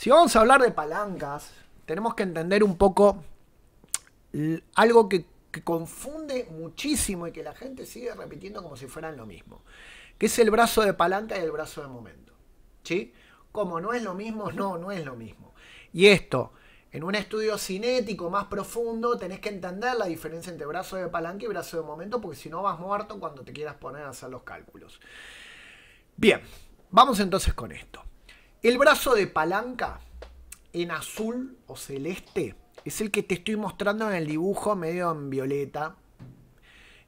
Si vamos a hablar de palancas, tenemos que entender un poco algo que, confunde muchísimo y que la gente sigue repitiendo como si fueran lo mismo, que es el brazo de palanca y el brazo de momento. ¿Sí? Como no es lo mismo, no, no es lo mismo. Y esto, en un estudio cinético más profundo, tenés que entender la diferencia entre brazo de palanca y brazo de momento, porque si no vas muerto cuando te quieras poner a hacer los cálculos. Bien, vamos entonces con esto. El brazo de palanca en azul o celeste es el que te estoy mostrando en el dibujo medio en violeta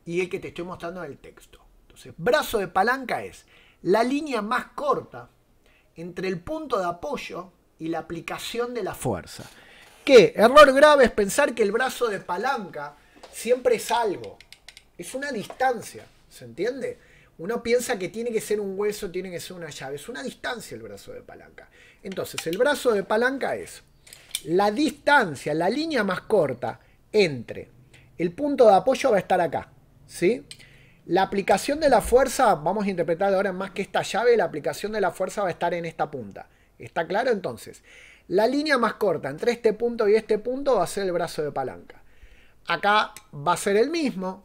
y el que te estoy mostrando en el texto. Entonces, brazo de palanca es la línea más corta entre el punto de apoyo y la aplicación de la fuerza. ¿Qué? error grave es pensar que el brazo de palanca siempre es algo, es una distancia, ¿se entiende? Uno piensa que tiene que ser un hueso, tiene que ser una llave. Es una distancia el brazo de palanca. Entonces, el brazo de palanca es la distancia, la línea más corta entre el punto de apoyo va a estar acá, ¿sí? La aplicación de la fuerza, vamos a interpretar ahora más que esta llave, la aplicación de la fuerza va a estar en esta punta. ¿Está claro? Entonces, la línea más corta entre este punto y este punto va a ser el brazo de palanca. Acá va a ser el mismo,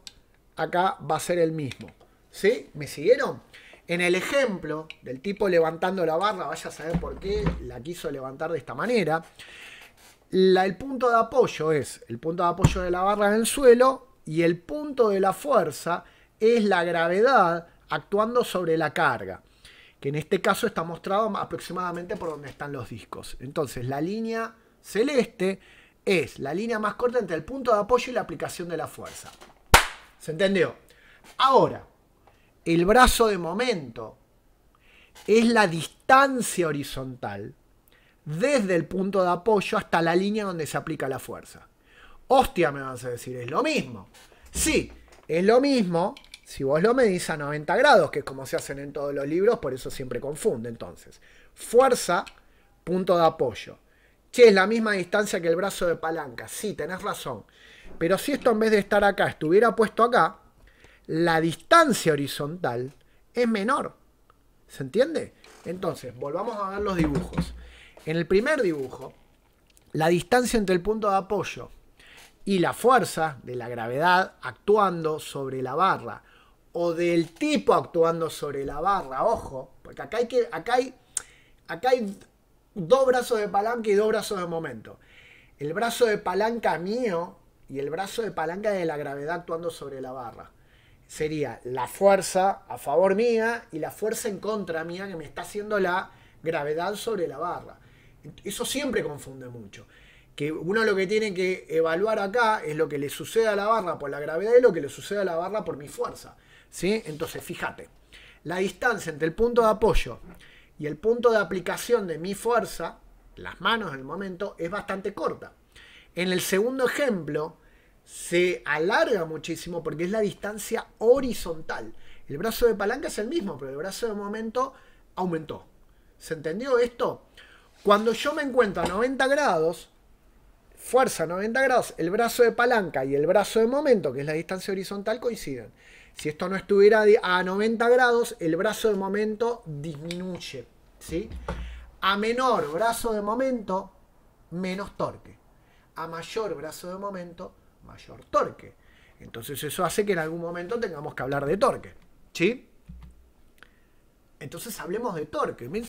acá va a ser el mismo. ¿Sí? ¿Me siguieron? En el ejemplo del tipo levantando la barra, vaya a saber por qué la quiso levantar de esta manera. el punto de apoyo es el punto de apoyo de la barra en el suelo y el punto de la fuerza es la gravedad actuando sobre la carga, que en este caso está mostrado aproximadamente por donde están los discos. Entonces la línea celeste es la línea más corta entre el punto de apoyo y la aplicación de la fuerza. ¿Se entendió? Ahora, el brazo de momento es la distancia horizontal desde el punto de apoyo hasta la línea donde se aplica la fuerza. Hostia, me vas a decir, es lo mismo. Sí, es lo mismo si vos lo medís a 90 grados, que es como se hacen en todos los libros, por eso siempre confunde. Entonces, fuerza, punto de apoyo. Che, es la misma distancia que el brazo de palanca. Sí, tenés razón. Pero si esto en vez de estar acá estuviera puesto acá, la distancia horizontal es menor. ¿Se entiende? Entonces, volvamos a ver los dibujos. En el primer dibujo, la distancia entre el punto de apoyo y la fuerza de la gravedad actuando sobre la barra o del tipo actuando sobre la barra, ojo, porque acá hay que acá hay acá hay dos brazos de palanca y dos brazos de momento. El brazo de palanca mío y el brazo de palanca de la gravedad actuando sobre la barra sería la fuerza a favor mía y la fuerza en contra mía que me está haciendo la gravedad sobre la barra. Eso siempre confunde mucho. Que uno lo que tiene que evaluar acá es lo que le sucede a la barra por la gravedad y lo que le sucede a la barra por mi fuerza. ¿sí? Entonces, fíjate, la distancia entre el punto de apoyo y el punto de aplicación de mi fuerza, las manos en el momento, es bastante corta. En el segundo ejemplo, se alarga muchísimo porque es la distancia horizontal. El brazo de palanca es el mismo, pero el brazo de momento aumentó. ¿Se entendió esto? Cuando yo me encuentro a 90 grados, fuerza 90 grados, el brazo de palanca y el brazo de momento, que es la distancia horizontal, coinciden. Si esto no estuviera a 90 grados, el brazo de momento disminuye. ¿sí? A menor brazo de momento, menos torque. A mayor brazo de momento, mayor torque. Entonces eso hace que en algún momento tengamos que hablar de torque. ¿Sí? Entonces hablemos de torque.